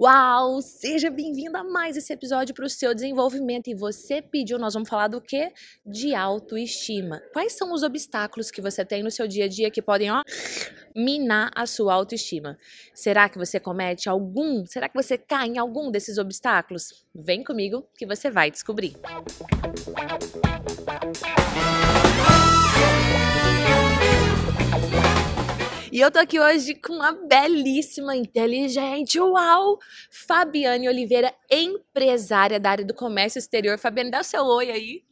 Uau! Seja bem-vindo a mais esse episódio para o seu desenvolvimento. E você pediu, nós vamos falar do quê? De autoestima. Quais são os obstáculos que você tem no seu dia a dia que podem, ó, minar a sua autoestima? Será que você comete algum? Será que você cai em algum desses obstáculos? Vem comigo que você vai descobrir. Música E eu tô aqui hoje com uma belíssima, inteligente, uau, Fabiane Oliveira, empresária da área do comércio exterior. Fabiane, dá o seu oi aí.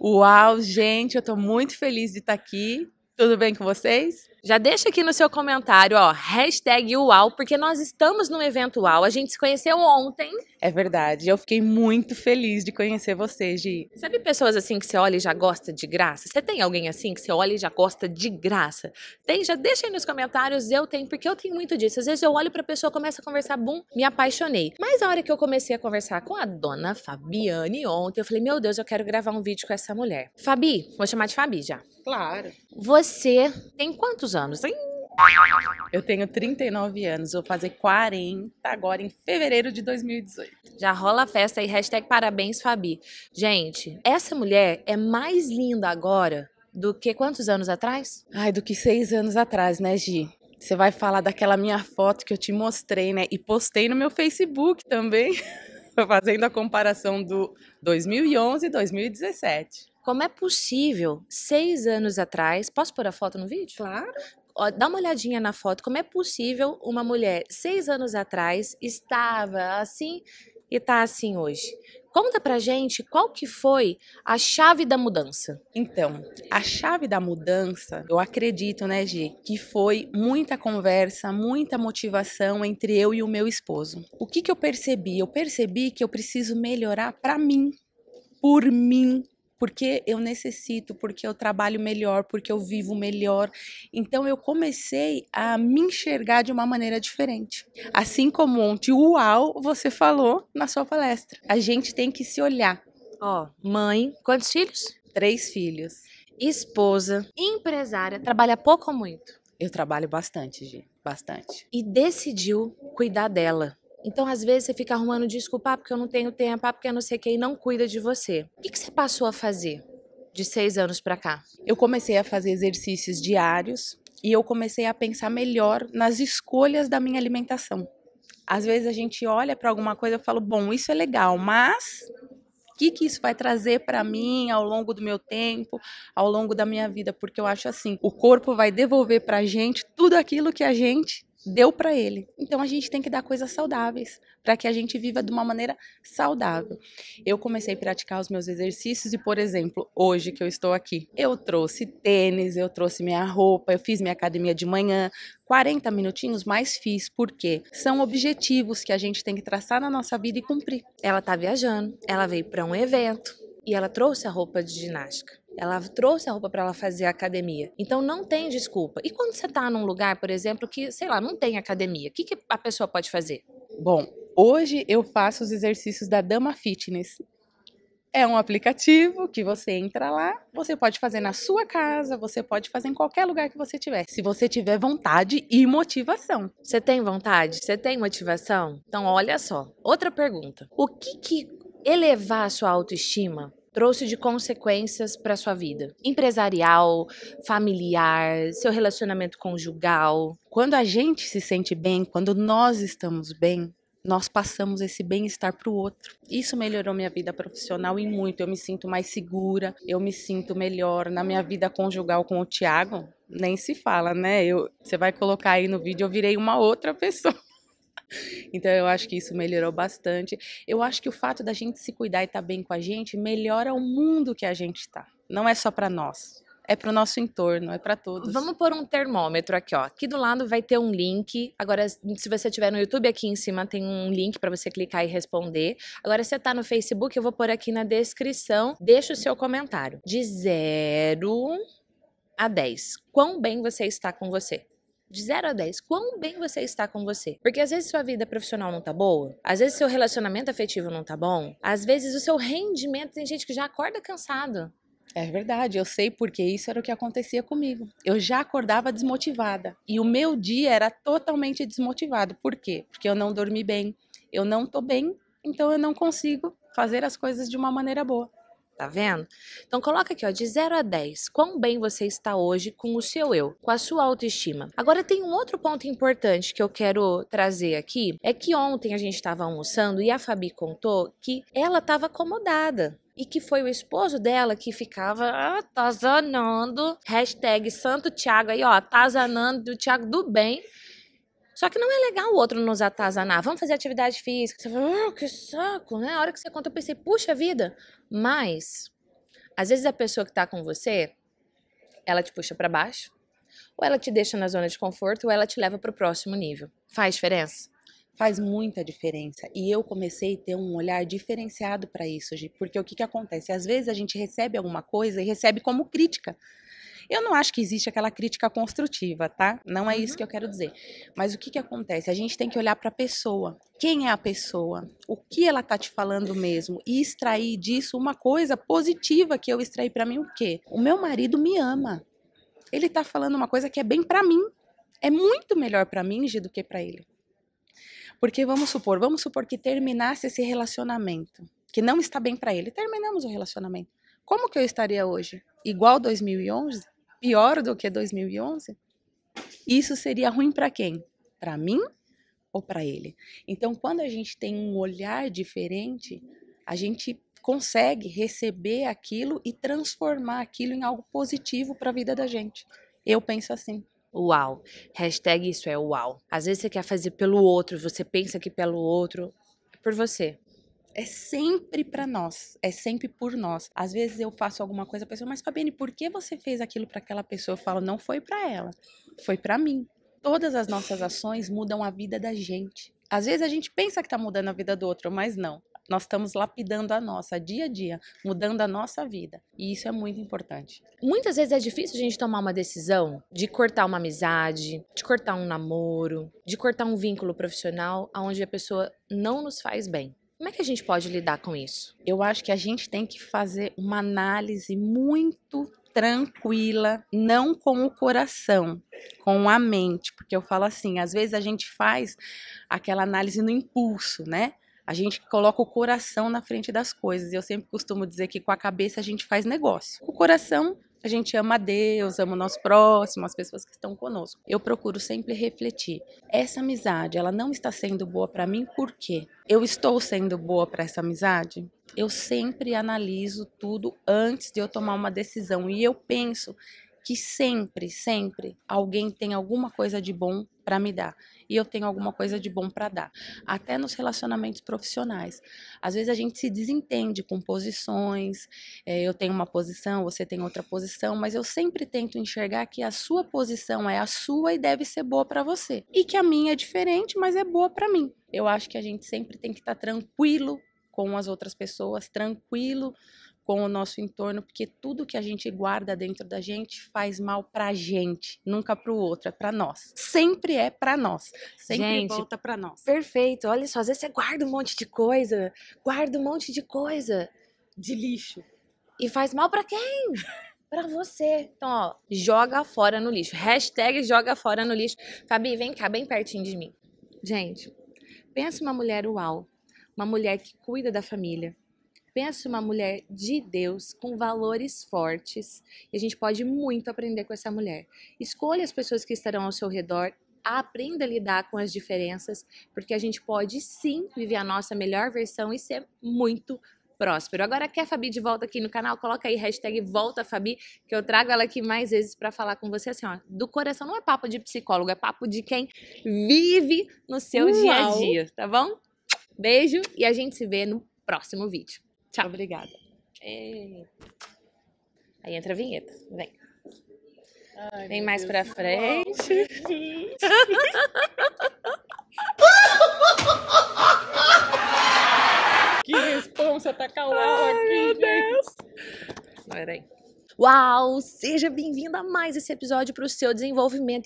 Uau, gente, eu tô muito feliz de estar tá aqui. Tudo bem com vocês? Já deixa aqui no seu comentário, ó, hashtag UAU, porque nós estamos no evento UAU. A gente se conheceu ontem é verdade. Eu fiquei muito feliz de conhecer você, Gi. Sabe pessoas assim que você olha e já gosta de graça? Você tem alguém assim que você olha e já gosta de graça? Tem? Já deixa aí nos comentários. Eu tenho, porque eu tenho muito disso. Às vezes eu olho pra pessoa, começa a conversar, bum, me apaixonei. Mas a hora que eu comecei a conversar com a dona Fabiane ontem, eu falei, meu Deus, eu quero gravar um vídeo com essa mulher. Fabi, vou chamar de Fabi já. Claro. Você tem quantos anos? Tem eu tenho 39 anos, vou fazer 40 agora em fevereiro de 2018. Já rola a festa aí, hashtag parabéns, Fabi. Gente, essa mulher é mais linda agora do que quantos anos atrás? Ai, do que seis anos atrás, né, Gi? Você vai falar daquela minha foto que eu te mostrei, né? E postei no meu Facebook também, fazendo a comparação do 2011 e 2017. Como é possível, seis anos atrás. Posso pôr a foto no vídeo? Claro. Ó, dá uma olhadinha na foto, como é possível uma mulher seis anos atrás estava assim e tá assim hoje? Conta pra gente qual que foi a chave da mudança. Então, a chave da mudança, eu acredito, né, Gi, que foi muita conversa, muita motivação entre eu e o meu esposo. O que que eu percebi? Eu percebi que eu preciso melhorar para mim, por mim, porque eu necessito, porque eu trabalho melhor, porque eu vivo melhor. Então eu comecei a me enxergar de uma maneira diferente. Assim como ontem, uau, você falou na sua palestra. A gente tem que se olhar. Ó, oh, mãe, quantos filhos? Três filhos. Esposa, empresária, trabalha pouco ou muito? Eu trabalho bastante, Gi, bastante. E decidiu cuidar dela então, às vezes, você fica arrumando desculpa, ah, porque eu não tenho tempo, ah, porque eu não sei quem não cuida de você. O que, que você passou a fazer de seis anos para cá? Eu comecei a fazer exercícios diários e eu comecei a pensar melhor nas escolhas da minha alimentação. Às vezes a gente olha para alguma coisa e fala, bom, isso é legal, mas o que, que isso vai trazer para mim ao longo do meu tempo, ao longo da minha vida, porque eu acho assim, o corpo vai devolver para a gente tudo aquilo que a gente deu para ele. Então a gente tem que dar coisas saudáveis para que a gente viva de uma maneira saudável. Eu comecei a praticar os meus exercícios e, por exemplo, hoje que eu estou aqui, eu trouxe tênis, eu trouxe minha roupa, eu fiz minha academia de manhã, 40 minutinhos, mais fiz, porque são objetivos que a gente tem que traçar na nossa vida e cumprir. Ela tá viajando, ela veio para um evento e ela trouxe a roupa de ginástica. Ela trouxe a roupa para ela fazer academia. Então não tem desculpa. E quando você está num lugar, por exemplo, que, sei lá, não tem academia, o que, que a pessoa pode fazer? Bom, hoje eu faço os exercícios da Dama Fitness. É um aplicativo que você entra lá, você pode fazer na sua casa, você pode fazer em qualquer lugar que você tiver, se você tiver vontade e motivação. Você tem vontade? Você tem motivação? Então, olha só. Outra pergunta: o que, que elevar a sua autoestima trouxe de consequências para sua vida? Empresarial, familiar, seu relacionamento conjugal. Quando a gente se sente bem, quando nós estamos bem, nós passamos esse bem-estar para o outro. Isso melhorou minha vida profissional e muito. Eu me sinto mais segura, eu me sinto melhor na minha vida conjugal com o Tiago. Nem se fala, né? Eu, você vai colocar aí no vídeo, eu virei uma outra pessoa. Então eu acho que isso melhorou bastante. Eu acho que o fato da gente se cuidar e estar tá bem com a gente melhora o mundo que a gente está. Não é só para nós, é para o nosso entorno, é para todos. Vamos pôr um termômetro aqui, ó. Aqui do lado vai ter um link. Agora, se você estiver no YouTube, aqui em cima tem um link para você clicar e responder. Agora, se você está no Facebook, eu vou pôr aqui na descrição. Deixa o seu comentário. De 0 a 10. Quão bem você está com você? de 0 a 10, quão bem você está com você. Porque às vezes sua vida profissional não tá boa, às vezes seu relacionamento afetivo não tá bom, às vezes o seu rendimento, tem gente que já acorda cansado. É verdade, eu sei porque isso era o que acontecia comigo. Eu já acordava desmotivada e o meu dia era totalmente desmotivado. Por quê? Porque eu não dormi bem, eu não tô bem, então eu não consigo fazer as coisas de uma maneira boa. Tá vendo? Então coloca aqui, ó, de 0 a 10, quão bem você está hoje com o seu eu, com a sua autoestima. Agora tem um outro ponto importante que eu quero trazer aqui, é que ontem a gente estava almoçando e a Fabi contou que ela estava acomodada e que foi o esposo dela que ficava atazanando, ah, hashtag Santo Tiago aí, ó, atazanando do Tiago do bem, só que não é legal o outro nos atazanar. Vamos fazer atividade física. Você fala, oh, que saco, né? A hora que você conta, eu pensei, puxa vida. Mas, às vezes a pessoa que tá com você, ela te puxa para baixo, ou ela te deixa na zona de conforto, ou ela te leva para o próximo nível. Faz diferença? Faz muita diferença. E eu comecei a ter um olhar diferenciado para isso, Gi, porque o que, que acontece? Às vezes a gente recebe alguma coisa e recebe como crítica. Eu não acho que existe aquela crítica construtiva, tá? Não é isso uhum. que eu quero dizer. Mas o que, que acontece? A gente tem que olhar para a pessoa. Quem é a pessoa? O que ela tá te falando mesmo? E extrair disso uma coisa positiva que eu extraí para mim o quê? O meu marido me ama. Ele tá falando uma coisa que é bem para mim. É muito melhor para mim G, do que para ele. Porque vamos supor, vamos supor que terminasse esse relacionamento, que não está bem para ele. Terminamos o relacionamento. Como que eu estaria hoje? Igual 2011? pior do que 2011, isso seria ruim para quem? Para mim ou para ele? Então, quando a gente tem um olhar diferente, a gente consegue receber aquilo e transformar aquilo em algo positivo para a vida da gente. Eu penso assim. Uau. Hashtag isso é uau. Às vezes você quer fazer pelo outro, você pensa que pelo outro é por você é sempre para nós, é sempre por nós. Às vezes eu faço alguma coisa, a pessoa, mas Fabiane, por que você fez aquilo para aquela pessoa? Eu falo, não foi para ela, foi para mim. Todas as nossas ações mudam a vida da gente. Às vezes a gente pensa que está mudando a vida do outro, mas não. Nós estamos lapidando a nossa, dia a dia, mudando a nossa vida. E isso é muito importante. Muitas vezes é difícil a gente tomar uma decisão de cortar uma amizade, de cortar um namoro, de cortar um vínculo profissional onde a pessoa não nos faz bem. Como é que a gente pode lidar com isso? Eu acho que a gente tem que fazer uma análise muito tranquila, não com o coração, com a mente, porque eu falo assim, às vezes a gente faz aquela análise no impulso, né? A gente coloca o coração na frente das coisas. Eu sempre costumo dizer que com a cabeça a gente faz negócio. O coração a gente ama Deus, ama o nosso próximo, as pessoas que estão conosco. Eu procuro sempre refletir. Essa amizade, ela não está sendo boa para mim por quê? Eu estou sendo boa para essa amizade? Eu sempre analiso tudo antes de eu tomar uma decisão e eu penso que sempre, sempre alguém tem alguma coisa de bom para me dar e eu tenho alguma coisa de bom para dar. Até nos relacionamentos profissionais. Às vezes a gente se desentende com posições, é, eu tenho uma posição, você tem outra posição, mas eu sempre tento enxergar que a sua posição é a sua e deve ser boa para você. E que a minha é diferente, mas é boa para mim. Eu acho que a gente sempre tem que estar tá tranquilo com as outras pessoas, tranquilo com o nosso entorno, porque tudo que a gente guarda dentro da gente faz mal pra gente, nunca pro outro, é pra nós. Sempre é pra nós, sempre gente, volta pra nós. Perfeito, olha só, às vezes você guarda um monte de coisa, guarda um monte de coisa. De lixo. E faz mal pra quem? para você. Então, ó, joga fora no lixo. Hashtag joga fora no lixo. Fabi, vem cá, bem pertinho de mim. Gente, pensa uma mulher uau. Uma mulher que cuida da família. Pense uma mulher de Deus, com valores fortes, e a gente pode muito aprender com essa mulher. Escolha as pessoas que estarão ao seu redor, aprenda a lidar com as diferenças, porque a gente pode sim viver a nossa melhor versão e ser muito próspero. Agora quer Fabi de volta aqui no canal? Coloca aí hashtag volta Fabi, que eu trago ela aqui mais vezes para falar com você assim, ó, do coração não é papo de psicólogo, é papo de quem vive no seu Uau. dia a dia, tá bom? Beijo e a gente se vê no próximo vídeo. Tchau. Obrigada. E... É. Aí entra a vinheta. Vem. Ai, Vem mais Deus pra frente. que responsa tá calado aqui, meu Peraí. Uau! Seja bem-vindo a mais esse episódio para o seu desenvolvimento.